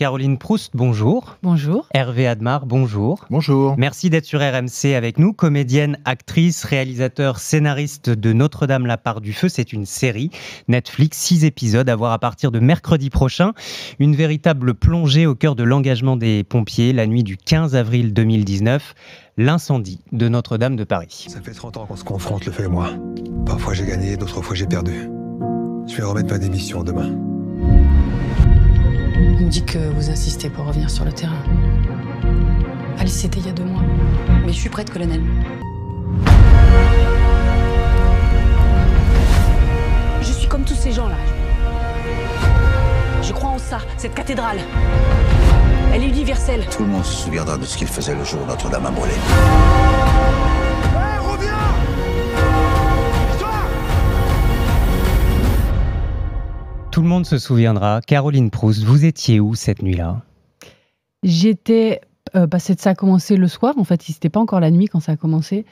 Caroline Proust, bonjour. Bonjour. Hervé Admar, bonjour. Bonjour. Merci d'être sur RMC avec nous. Comédienne, actrice, réalisateur, scénariste de Notre-Dame la part du feu, c'est une série Netflix, six épisodes à voir à partir de mercredi prochain. Une véritable plongée au cœur de l'engagement des pompiers la nuit du 15 avril 2019, l'incendie de Notre-Dame de Paris. Ça fait 30 ans qu'on se confronte, le fait et moi. Parfois j'ai gagné, d'autres fois j'ai perdu. Je vais remettre ma démission demain. Il me dit que vous insistez pour revenir sur le terrain. Alice, c'était il y a deux mois. Mais je suis prête, colonel. Je suis comme tous ces gens-là. Je crois en ça, cette cathédrale. Elle est universelle. Tout le monde se souviendra de ce qu'il faisait le jour où Notre-Dame a Tout le monde se souviendra. Caroline Proust, vous étiez où cette nuit-là J'étais. Euh, bah, ça a commencé le soir, en fait, c'était pas encore la nuit quand ça a commencé.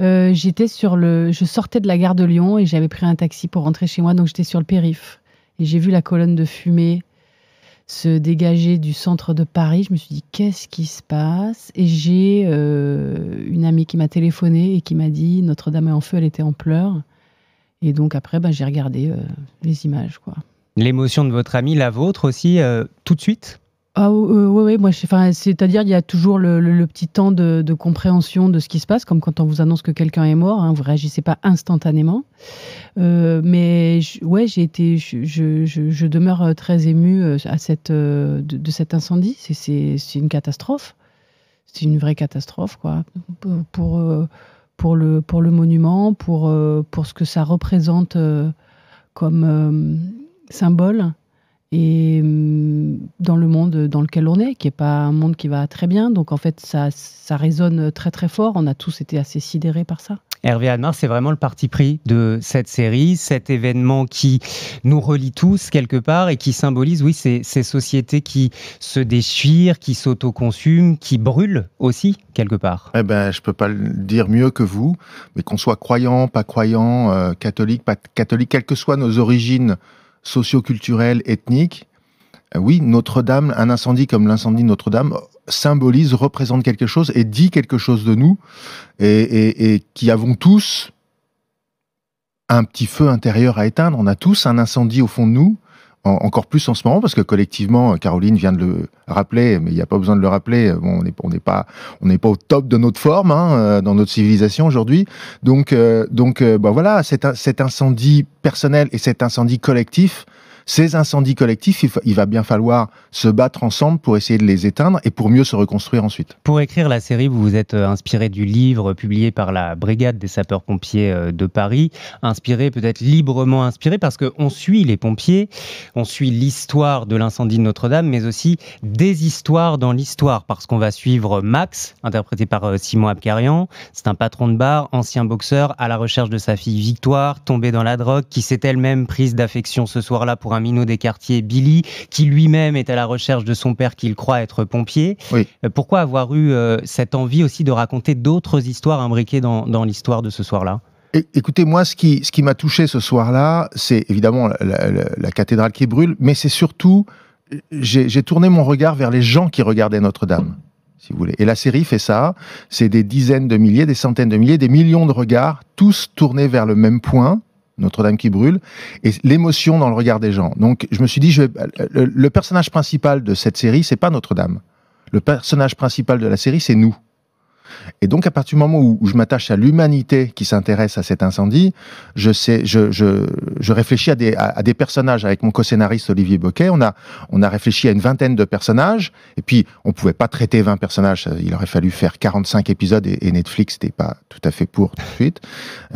Euh, j'étais sur le, je sortais de la gare de Lyon et j'avais pris un taxi pour rentrer chez moi, donc j'étais sur le périph. Et j'ai vu la colonne de fumée se dégager du centre de Paris. Je me suis dit, qu'est-ce qui se passe Et j'ai euh, une amie qui m'a téléphoné et qui m'a dit, Notre-Dame est en feu, elle était en pleurs. Et donc après, bah, j'ai regardé euh, les images. quoi l'émotion de votre ami, la vôtre aussi, euh, tout de suite ah oui euh, ouais, moi, c'est-à-dire il y a toujours le, petit temps de, compréhension de ce qui se passe, comme quand on vous annonce que quelqu'un est mort, vous hein, vous réagissez pas instantanément. Euh, mais ouais, j'ai été, je, je, demeure très émue à cette de, cet incendie. C'est une catastrophe, c'est une vraie catastrophe quoi pour pour le pour le monument, pour pour ce que ça représente comme symbole et hum, dans le monde dans lequel on est, qui n'est pas un monde qui va très bien. Donc en fait, ça, ça résonne très très fort. On a tous été assez sidérés par ça. Hervé Almar, c'est vraiment le parti pris de cette série, cet événement qui nous relie tous quelque part et qui symbolise, oui, ces, sociétés qui se déchirent, qui s'autoconsument, qui brûlent aussi quelque part. Eh ben, je peux pas le dire mieux que vous, mais qu'on soit croyant, pas croyant, euh, catholique, pas catholique, quelles que soient nos origines socioculturel ethnique. Euh, oui, Notre-Dame, un incendie comme l'incendie Notre-Dame symbolise, représente quelque chose et dit quelque chose de nous et, et qui avons tous un petit feu intérieur à éteindre. On a tous un incendie au fond de nous encore plus en ce moment, parce que collectivement, Caroline vient de le rappeler, mais il n'y a pas besoin de le rappeler, bon, on n'est pas, pas au top de notre forme hein, euh, dans notre civilisation aujourd'hui. Donc, euh, donc euh, bah voilà, cet incendie personnel et cet incendie collectif ces incendies collectifs, il, va bien falloir se battre ensemble pour essayer de les éteindre et pour mieux se reconstruire ensuite. Pour écrire la série, vous vous êtes euh, inspiré du livre publié par la Brigade des sapeurs-pompiers euh, de Paris, inspiré peut-être librement inspiré parce qu'on suit les pompiers, on suit l'histoire de l'incendie de Notre-Dame, mais aussi des histoires dans l'histoire parce qu'on va suivre Max, interprété par euh, Simon Abkarian. C'est un patron de bar, ancien boxeur, à la recherche de sa fille Victoire, tombée dans la drogue, qui s'est elle-même prise d'affection ce soir-là pour minot des quartiers, Billy, qui lui-même est à la recherche de son père qu'il croit être pompier. Euh, pourquoi avoir eu euh, cette envie aussi de raconter d'autres histoires imbriquées dans, l'histoire de ce soir-là Écoutez, moi, ce qui, m'a touché ce soir-là, c'est évidemment la, la, cathédrale qui brûle, mais c'est surtout, j'ai tourné mon regard vers les gens qui regardaient Notre-Dame. Si vous voulez. Et la série fait ça, c'est des dizaines de milliers, des centaines de milliers, des millions de regards, tous tournés vers le même point, notre-Dame qui brûle, et l'émotion dans le regard des gens. Donc je me suis dit, je le, personnage principal de cette série, c'est pas Notre-Dame. Le personnage principal de la série, c'est nous. Et donc, à partir du moment où, je m'attache à l'humanité qui s'intéresse à cet incendie, je, sais, je, je, je réfléchis à des, à, des, personnages. Avec mon co-scénariste Olivier Boquet, on a, on a réfléchi à une vingtaine de personnages. Et puis, on pouvait pas traiter 20 personnages. Il aurait fallu faire 45 épisodes et, Netflix n'était pas tout à fait pour tout de suite.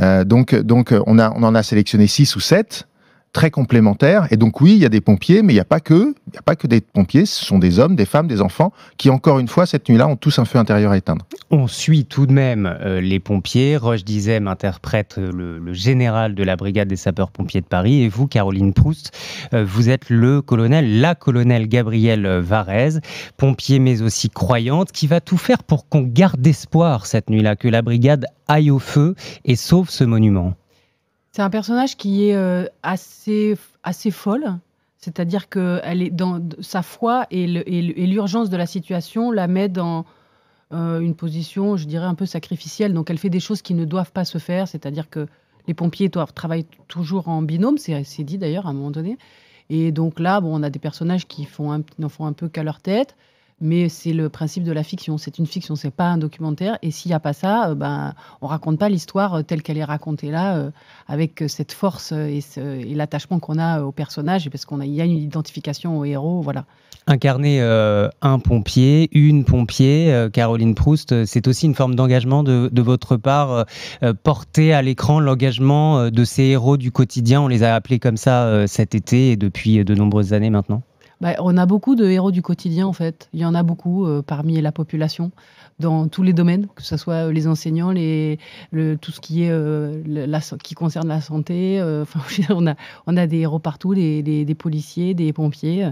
Euh, donc, donc on, a, on en a sélectionné 6 ou 7 très complémentaires. Et donc oui, il y a des pompiers, mais il n'y a pas que, il y a pas que des pompiers. Ce sont des hommes, des femmes, des enfants qui, encore une fois, cette nuit-là, ont tous un feu intérieur à éteindre. On suit tout de même euh, les pompiers. Roche Dizem interprète le, général de la brigade des sapeurs-pompiers de Paris. Et vous, Caroline Proust, euh, vous êtes le colonel, la colonelle Gabrielle Varèse, pompier mais aussi croyante, qui va tout faire pour qu'on garde espoir cette nuit-là, que la brigade aille au feu et sauve ce monument. C'est un personnage qui est euh, assez, assez folle. C'est-à-dire que est dans sa foi et l'urgence de la situation la met dans euh, une position, je dirais, un peu sacrificielle. Donc elle fait des choses qui ne doivent pas se faire. C'est-à-dire que les pompiers doivent travailler toujours en binôme. C'est dit d'ailleurs à un moment donné. Et donc là, bon, on a des personnages qui n'en font un peu qu'à leur tête mais c'est le principe de la fiction. C'est une fiction, c'est pas un documentaire. Et s'il n'y a pas ça, euh, ben, on raconte pas l'histoire euh, telle qu'elle est racontée là, euh, avec cette force et, l'attachement qu'on a au personnage, parce qu'on a, y a une identification au héros, voilà. Incarner un pompier, une pompier, Caroline Proust, c'est aussi une forme d'engagement de, votre part, porter à l'écran l'engagement de ces héros du quotidien. On les a appelés comme ça cet été et depuis de nombreuses années maintenant. Bah, on a beaucoup de héros du quotidien, en fait. Il y en a beaucoup euh, parmi la population, dans tous les domaines, que ce soit euh, les enseignants, tout ce qui, est, euh, qui concerne la santé. on, a, des héros partout, des policiers, des pompiers.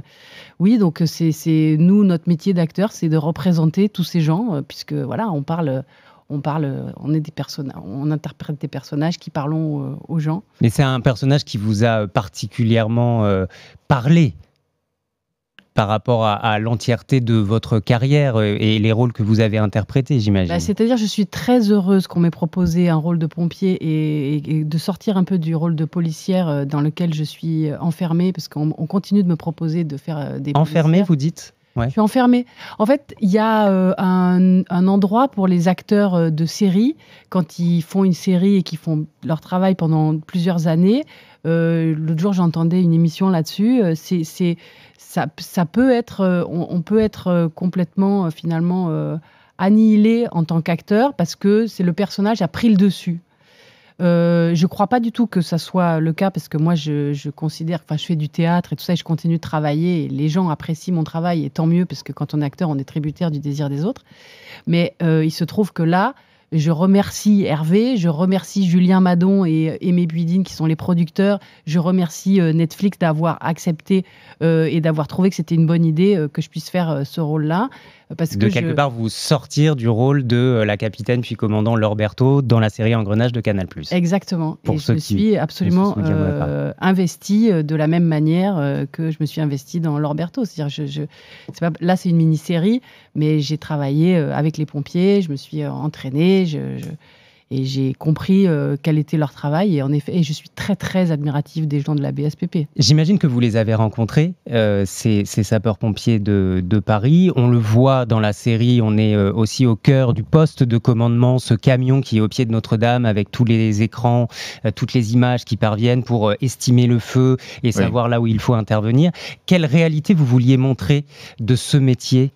Oui, donc c'est nous, notre métier d'acteur, c'est de représenter tous ces gens, puisque voilà, on parle on parle, on est des on interprète des personnages qui parlons aux gens. Mais c'est un personnage qui vous a particulièrement parlé par rapport à, l'entièreté de votre carrière euh, et les rôles que vous avez interprétés, j'imagine. Bah, c'est-à-dire, je suis très heureuse qu'on m'ait proposé un rôle de pompier et, et, de sortir un peu du rôle de policière euh, dans lequel je suis enfermée, parce qu'on continue de me proposer de faire euh, des. Enfermée, vous dites je suis enfermée. En fait, il y a euh, un, endroit pour les acteurs euh, de séries, quand ils font une série et qu'ils font leur travail pendant plusieurs années. Euh, l'autre jour, j'entendais une émission là-dessus. ça, peut être, on, peut être complètement finalement annihilé en tant qu'acteur parce que c'est le personnage a pris le dessus. Euh, je ne crois pas du tout que ça soit le cas parce que moi, je, considère, enfin, je fais du théâtre et tout ça, et je continue de travailler. les gens apprécient mon travail et tant mieux parce que quand on est acteur, on est tributaire du désir des autres. Mais euh, il se trouve que là, je remercie Hervé, je remercie Julien Madon et Aimé Buidine qui sont les producteurs. Je remercie euh, Netflix d'avoir accepté et d'avoir trouvé que c'était une bonne idée que je puisse faire ce rôle-là de quelque part vous sortir du rôle de euh, la capitaine puis commandant Lorberto dans la série Engrenage de Canal+. Exactement. je me suis absolument euh, investie euh, de la même manière que je me suis investie dans Lorberto. C'est-à-dire, je, Pas... là c'est une mini-série, mais j'ai travaillé avec les pompiers, je me suis entraînée, je et j'ai compris euh, quel était leur travail. Et en effet, je suis très, très admirative des gens de la BSPP. J'imagine que vous les avez rencontrés, euh, ces, sapeurs-pompiers de, Paris. On le voit dans la série, on est euh, aussi au cœur du poste de commandement, ce camion qui est au pied de Notre-Dame avec tous les écrans, toutes les images qui parviennent pour estimer le feu et savoir là où il faut intervenir. Quelle réalité vous vouliez montrer de ce métier,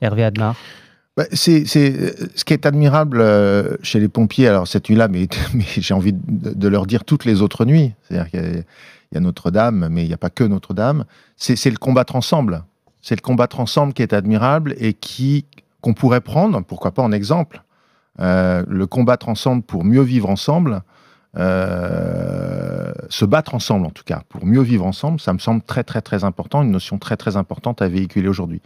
Hervé Admar bah, c'est, ce qui est admirable euh, chez les pompiers, alors cette nuit-là, mais, j'ai envie de, leur dire toutes les autres nuits. C'est-à-dire qu'il y a, Notre-Dame, mais il n'y a pas que Notre-Dame. C'est, le combattre ensemble. C'est le combattre ensemble qui est admirable et qui, qu'on pourrait prendre, pourquoi pas en exemple. Euh, le combattre ensemble pour mieux vivre ensemble, euh, se battre ensemble en tout cas, pour mieux vivre ensemble, ça me semble très très très important, une notion très très importante à véhiculer aujourd'hui.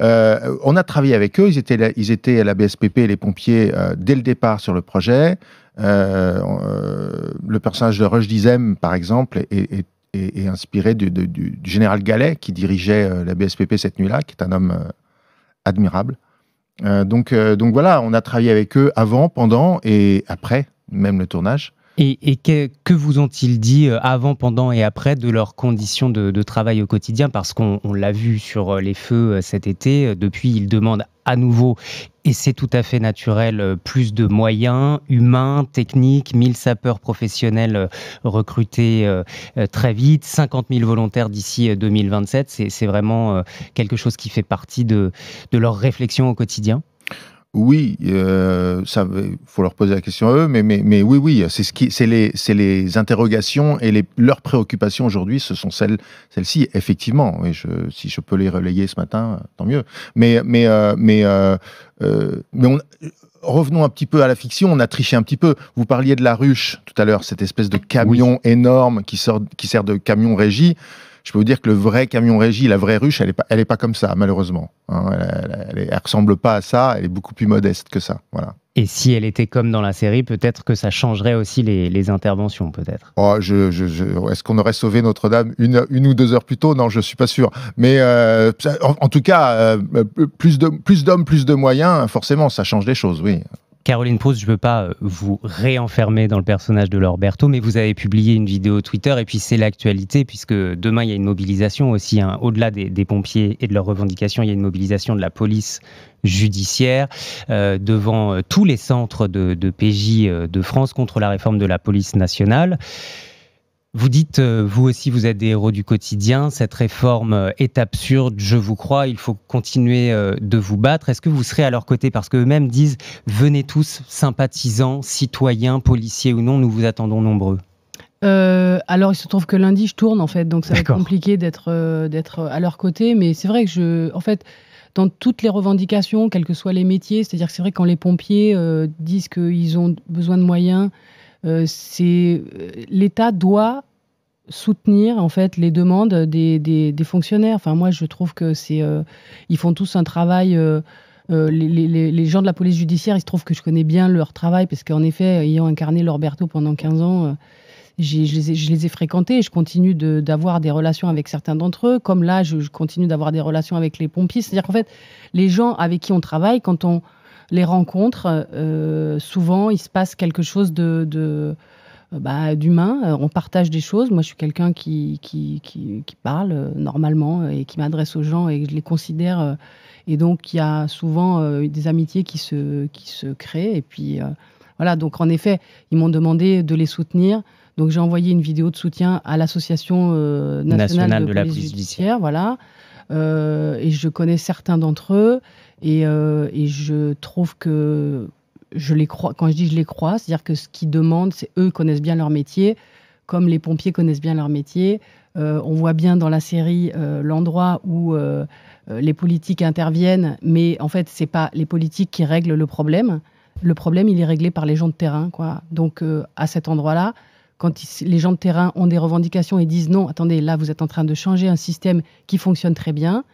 Euh, on a travaillé avec eux, ils étaient, ils étaient à la BSPP les pompiers euh, dès le départ sur le projet. Euh, le personnage de Rush Dizem, par exemple, est, inspiré du, général Gallet qui dirigeait la BSPP cette nuit-là, qui est un homme admirable. donc, donc voilà, on a travaillé avec eux avant, pendant et après même le tournage. Et, que, vous ont-ils dit euh, avant, pendant et après de leurs conditions de, travail au quotidien Parce qu'on l'a vu sur euh, les feux euh, cet été, depuis ils demandent à nouveau, et c'est tout à fait naturel, plus de moyens humains, techniques, 1000 sapeurs professionnels recrutés très vite, 50 000 volontaires d'ici 2027. C'est vraiment quelque chose qui fait partie de, de leur réflexion au quotidien oui, euh, ça, faut leur poser la question à eux, mais, mais, mais oui, oui, c'est ce qui, c'est les, c'est les interrogations et les, leurs préoccupations aujourd'hui, ce sont celles, celles-ci, effectivement. Et je, si je peux les relayer ce matin, tant mieux. Mais, mais, euh, mais, euh, euh, mais on, revenons un petit peu à la fiction. On a triché un petit peu. Vous parliez de la ruche tout à l'heure, cette espèce de camion énorme qui sort, qui sert de camion régie je peux vous dire que le vrai camion régie, la vraie ruche, elle n'est pas, est pas comme ça, malheureusement. Hein. elle, ne ressemble pas à ça, elle est beaucoup plus modeste que ça. Voilà. Et si elle était comme dans la série, peut-être que ça changerait aussi les, interventions, peut-être. Oh, Est-ce qu'on aurait sauvé Notre-Dame une, ou deux heures plus tôt Non, je suis pas sûr. Mais euh, en, tout cas, euh, plus d'hommes, plus de moyens, forcément, ça change les choses, oui. Caroline Proust, je ne veux pas euh, vous réenfermer dans le personnage de Lorberto, mais vous avez publié une vidéo Twitter et puis c'est l'actualité puisque demain il y a une mobilisation aussi, hein. au-delà des, pompiers et de leurs revendications, il y a une mobilisation de la police judiciaire euh, devant euh, tous les centres de, de PJ de France contre la réforme de la police nationale. Vous dites, euh, vous aussi, vous êtes des héros du quotidien. Cette réforme euh, est absurde, je vous crois. Il faut continuer euh, de vous battre. Est-ce que vous serez à leur côté Parce qu'eux-mêmes disent, venez tous, sympathisants, citoyens, policiers ou non, nous vous attendons nombreux. alors, il se trouve que lundi, je tourne, en fait, donc ça va être compliqué d'être à leur côté. Mais c'est vrai que je. En fait, dans toutes les revendications, quels que soient les métiers, c'est-à-dire que c'est vrai quand les pompiers disent qu'ils ont besoin de moyens, euh, c'est euh, l'État doit soutenir en fait les demandes des, des, fonctionnaires. Enfin, moi, je trouve que c'est euh, ils font tous un travail. les, gens de la police judiciaire, il se trouve que je connais bien leur travail parce qu'en effet, ayant incarné Lorberto pendant 15 ans, je les, ai, ai fréquentés et je continue d'avoir des relations avec certains d'entre eux. Comme là, je, je continue d'avoir des relations avec les pompiers. C'est-à-dire qu'en fait, les gens avec qui on travaille, quand on, les rencontres, euh, souvent, il se passe quelque chose de, euh, bah, d'humain. Euh, on partage des choses. Moi, je suis quelqu'un qui, qui, parle normalement et qui m'adresse aux gens et je les considère. et donc, il y a souvent des amitiés qui se, qui se créent. Et puis, voilà. Donc, en effet, ils m'ont demandé de les soutenir. Donc, j'ai envoyé une vidéo de soutien à l'Association nationale, de, la police judiciaire. Voilà. Euh, et je connais certains d'entre eux. Euh, et, je trouve que je les crois, quand je dis je les crois, c'est-à-dire que ce qu'ils demandent, c'est eux connaissent bien leur métier, comme les pompiers connaissent bien leur métier. Euh, on voit bien dans la série l'endroit où les politiques interviennent, mais en fait, c'est pas les politiques qui règlent le problème. Le problème, il est réglé par les gens de terrain, Donc, à cet endroit-là, quand les gens de terrain ont des revendications et disent non, attendez, là, vous êtes en train de changer un système qui fonctionne très bien.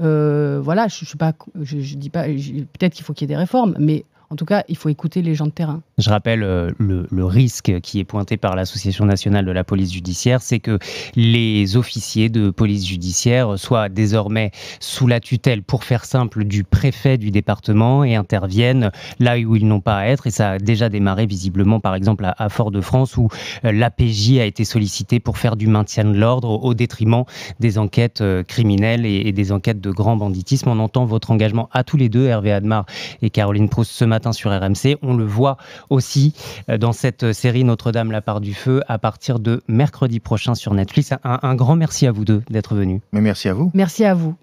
Euh, voilà, je, ne je dis pas, peut-être qu'il faut qu'il y ait des réformes, mais en tout cas, il faut écouter les gens de terrain. Je rappelle euh, le, risque qui est pointé par l'Association nationale de la police judiciaire, c'est que les officiers de police judiciaire soient désormais sous la tutelle, pour faire simple, du préfet du département et interviennent là où ils n'ont pas à être. Et ça a déjà démarré visiblement, par exemple, à, Fort-de-France, où euh, l'APJ a été sollicitée pour faire du maintien de l'ordre au détriment des enquêtes euh, criminelles et, et des enquêtes de grand banditisme. On entend votre engagement à tous les deux, Hervé Admar et Caroline Proust, ce matin sur RMC. On le voit aussi euh, dans cette euh, série Notre-Dame, la part du feu, à partir de mercredi prochain sur Netflix. un grand merci à vous deux d'être venus. Mais merci à vous. Merci à vous.